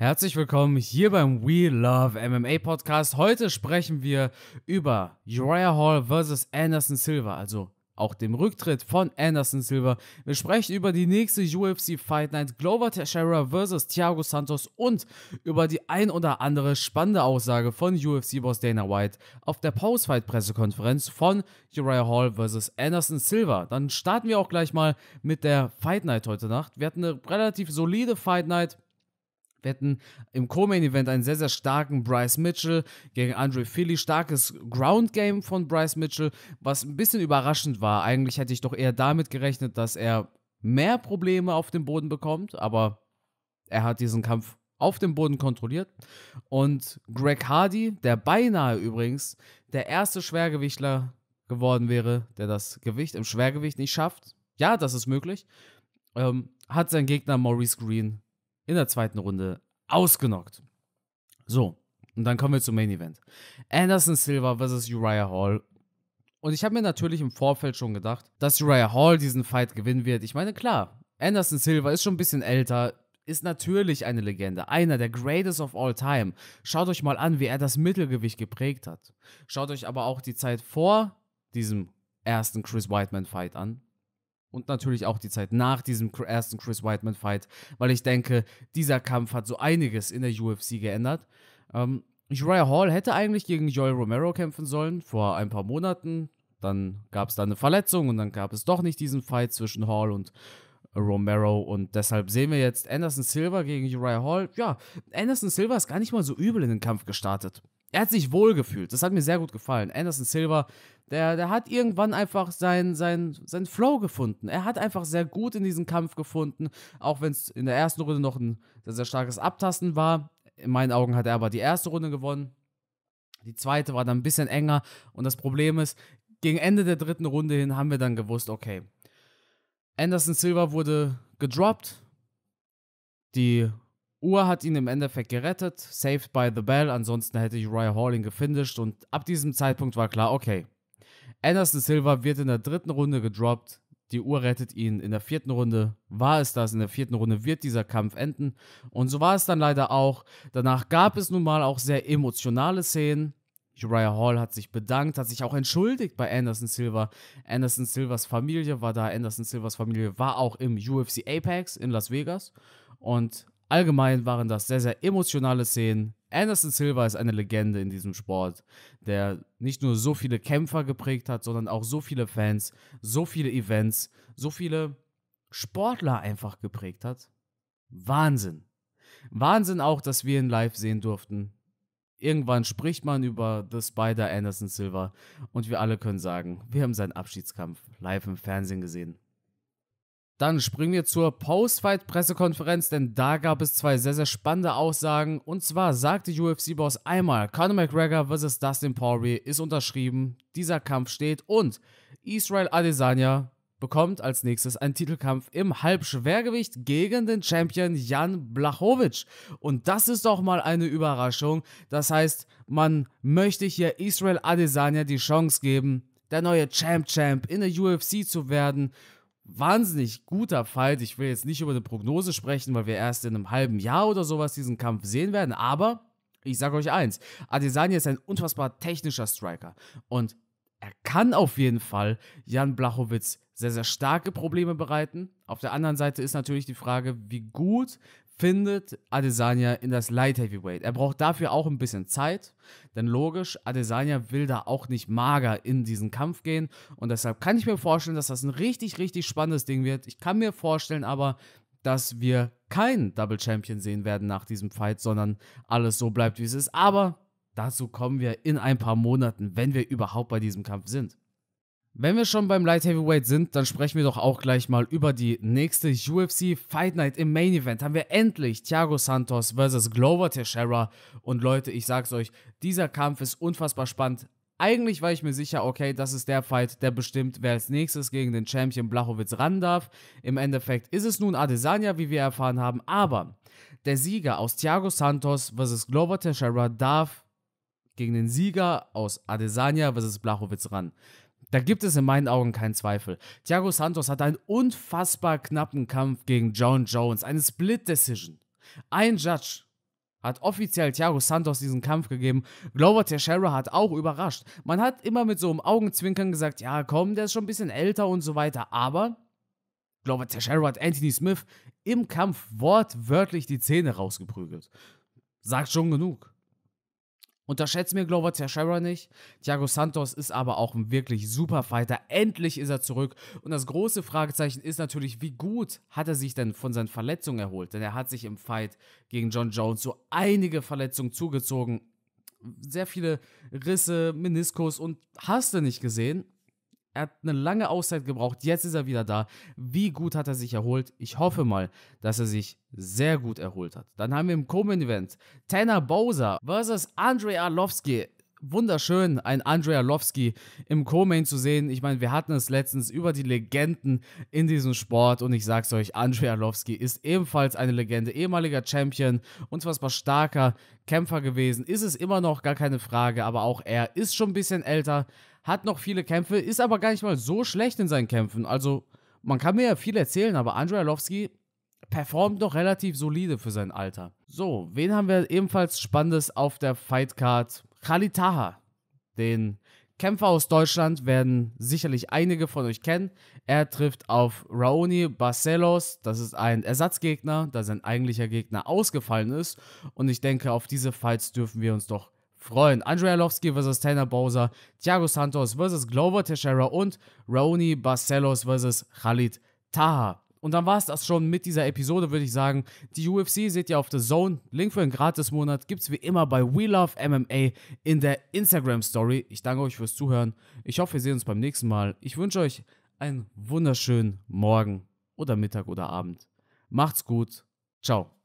Herzlich willkommen hier beim We Love MMA Podcast. Heute sprechen wir über Uriah Hall versus Anderson Silva, also auch dem Rücktritt von Anderson Silva. Wir sprechen über die nächste UFC Fight Night, Glover Teixeira versus Thiago Santos und über die ein oder andere spannende Aussage von UFC-Boss Dana White auf der Postfight pressekonferenz von Uriah Hall versus Anderson Silva. Dann starten wir auch gleich mal mit der Fight Night heute Nacht. Wir hatten eine relativ solide Fight Night wir hätten im Co-Main-Event einen sehr, sehr starken Bryce Mitchell gegen Andre Philly. Starkes Ground-Game von Bryce Mitchell, was ein bisschen überraschend war. Eigentlich hätte ich doch eher damit gerechnet, dass er mehr Probleme auf dem Boden bekommt, aber er hat diesen Kampf auf dem Boden kontrolliert. Und Greg Hardy, der beinahe übrigens der erste Schwergewichtler geworden wäre, der das Gewicht im Schwergewicht nicht schafft. Ja, das ist möglich. Ähm, hat sein Gegner Maurice Green in der zweiten Runde ausgenockt. So, und dann kommen wir zum Main Event. Anderson Silva versus Uriah Hall. Und ich habe mir natürlich im Vorfeld schon gedacht, dass Uriah Hall diesen Fight gewinnen wird. Ich meine, klar, Anderson Silva ist schon ein bisschen älter, ist natürlich eine Legende, einer der greatest of all time. Schaut euch mal an, wie er das Mittelgewicht geprägt hat. Schaut euch aber auch die Zeit vor diesem ersten Chris Whiteman Fight an und natürlich auch die Zeit nach diesem ersten Chris Whiteman Fight, weil ich denke, dieser Kampf hat so einiges in der UFC geändert. Ähm, Uriah Hall hätte eigentlich gegen Joel Romero kämpfen sollen vor ein paar Monaten. Dann gab es da eine Verletzung und dann gab es doch nicht diesen Fight zwischen Hall und Romero und deshalb sehen wir jetzt Anderson Silva gegen Uriah Hall. Ja, Anderson Silva ist gar nicht mal so übel in den Kampf gestartet er hat sich wohlgefühlt. Das hat mir sehr gut gefallen. Anderson Silver, der, der hat irgendwann einfach seinen sein, sein Flow gefunden. Er hat einfach sehr gut in diesen Kampf gefunden, auch wenn es in der ersten Runde noch ein sehr, sehr starkes Abtasten war. In meinen Augen hat er aber die erste Runde gewonnen. Die zweite war dann ein bisschen enger. Und das Problem ist, gegen Ende der dritten Runde hin haben wir dann gewusst, okay, Anderson Silver wurde gedroppt. Die Uhr hat ihn im Endeffekt gerettet, saved by the bell, ansonsten hätte Uriah Hall ihn gefinisht und ab diesem Zeitpunkt war klar, okay, Anderson Silva wird in der dritten Runde gedroppt, die Uhr rettet ihn in der vierten Runde, war es das, in der vierten Runde wird dieser Kampf enden und so war es dann leider auch. Danach gab es nun mal auch sehr emotionale Szenen, Uriah Hall hat sich bedankt, hat sich auch entschuldigt bei Anderson Silva. Anderson Silvers Familie war da, Anderson Silvers Familie war auch im UFC Apex in Las Vegas und Allgemein waren das sehr, sehr emotionale Szenen. Anderson Silva ist eine Legende in diesem Sport, der nicht nur so viele Kämpfer geprägt hat, sondern auch so viele Fans, so viele Events, so viele Sportler einfach geprägt hat. Wahnsinn. Wahnsinn auch, dass wir ihn live sehen durften. Irgendwann spricht man über The Spider Anderson Silva und wir alle können sagen, wir haben seinen Abschiedskampf live im Fernsehen gesehen. Dann springen wir zur Post-Fight-Pressekonferenz, denn da gab es zwei sehr, sehr spannende Aussagen. Und zwar sagte UFC-Boss einmal, Conor McGregor vs. Dustin Poirier ist unterschrieben, dieser Kampf steht und Israel Adesanya bekommt als nächstes einen Titelkampf im Halbschwergewicht gegen den Champion Jan Blachowicz. Und das ist doch mal eine Überraschung. Das heißt, man möchte hier Israel Adesanya die Chance geben, der neue Champ-Champ in der UFC zu werden wahnsinnig guter Fight. Ich will jetzt nicht über eine Prognose sprechen, weil wir erst in einem halben Jahr oder sowas diesen Kampf sehen werden, aber ich sage euch eins, Adesanya ist ein unfassbar technischer Striker und er kann auf jeden Fall Jan Blachowitz sehr, sehr starke Probleme bereiten. Auf der anderen Seite ist natürlich die Frage, wie gut findet Adesanya in das Light Heavyweight. Er braucht dafür auch ein bisschen Zeit, denn logisch, Adesanya will da auch nicht mager in diesen Kampf gehen und deshalb kann ich mir vorstellen, dass das ein richtig, richtig spannendes Ding wird. Ich kann mir vorstellen aber, dass wir keinen Double Champion sehen werden nach diesem Fight, sondern alles so bleibt, wie es ist. Aber dazu kommen wir in ein paar Monaten, wenn wir überhaupt bei diesem Kampf sind. Wenn wir schon beim Light Heavyweight sind, dann sprechen wir doch auch gleich mal über die nächste UFC Fight Night im Main Event. Haben wir endlich Thiago Santos versus Glover Teixeira. Und Leute, ich sag's euch, dieser Kampf ist unfassbar spannend. Eigentlich war ich mir sicher, okay, das ist der Fight, der bestimmt, wer als nächstes gegen den Champion Blachowitz ran darf. Im Endeffekt ist es nun Adesanya, wie wir erfahren haben, aber der Sieger aus Thiago Santos versus Glover Teixeira darf gegen den Sieger aus Adesanya versus Blachowitz ran. Da gibt es in meinen Augen keinen Zweifel. Thiago Santos hat einen unfassbar knappen Kampf gegen John Jones, eine Split Decision. Ein Judge hat offiziell Thiago Santos diesen Kampf gegeben. Glover Teixeira hat auch überrascht. Man hat immer mit so einem Augenzwinkern gesagt, ja komm, der ist schon ein bisschen älter und so weiter, aber Glover Teixeira hat Anthony Smith im Kampf wortwörtlich die Zähne rausgeprügelt. Sagt schon genug. Unterschätzt mir Glover Teixeira nicht. Thiago Santos ist aber auch ein wirklich super Fighter. Endlich ist er zurück. Und das große Fragezeichen ist natürlich, wie gut hat er sich denn von seinen Verletzungen erholt? Denn er hat sich im Fight gegen John Jones so einige Verletzungen zugezogen. Sehr viele Risse, Meniskus und hast du nicht gesehen. Er hat eine lange Auszeit gebraucht. Jetzt ist er wieder da. Wie gut hat er sich erholt? Ich hoffe mal, dass er sich sehr gut erholt hat. Dann haben wir im Common Event Tanner Bowser versus Andrei Arlovski. Wunderschön, ein Andrei Arlovski im Co-Main zu sehen. Ich meine, wir hatten es letztens über die Legenden in diesem Sport und ich sag's euch, Andrei Arlovski ist ebenfalls eine Legende, ehemaliger Champion, unfassbar starker Kämpfer gewesen. Ist es immer noch, gar keine Frage, aber auch er ist schon ein bisschen älter, hat noch viele Kämpfe, ist aber gar nicht mal so schlecht in seinen Kämpfen. Also, man kann mir ja viel erzählen, aber Andrei Arlovski performt noch relativ solide für sein Alter. So, wen haben wir ebenfalls Spannendes auf der Fightcard? Khalid Taha, den Kämpfer aus Deutschland werden sicherlich einige von euch kennen. Er trifft auf Raoni Barcelos. Das ist ein Ersatzgegner, da sein eigentlicher Gegner ausgefallen ist. Und ich denke, auf diese Fights dürfen wir uns doch freuen. Andrea Lovski vs. Tanner Bowser, Thiago Santos vs. Glover Teixeira und Raoni Barcelos vs. Khalid Taha. Und dann war es das schon mit dieser Episode, würde ich sagen. Die UFC seht ihr auf The Zone. Link für den Gratis-Monat es wie immer bei We Love MMA in der Instagram-Story. Ich danke euch fürs Zuhören. Ich hoffe, wir sehen uns beim nächsten Mal. Ich wünsche euch einen wunderschönen Morgen oder Mittag oder Abend. Macht's gut. Ciao.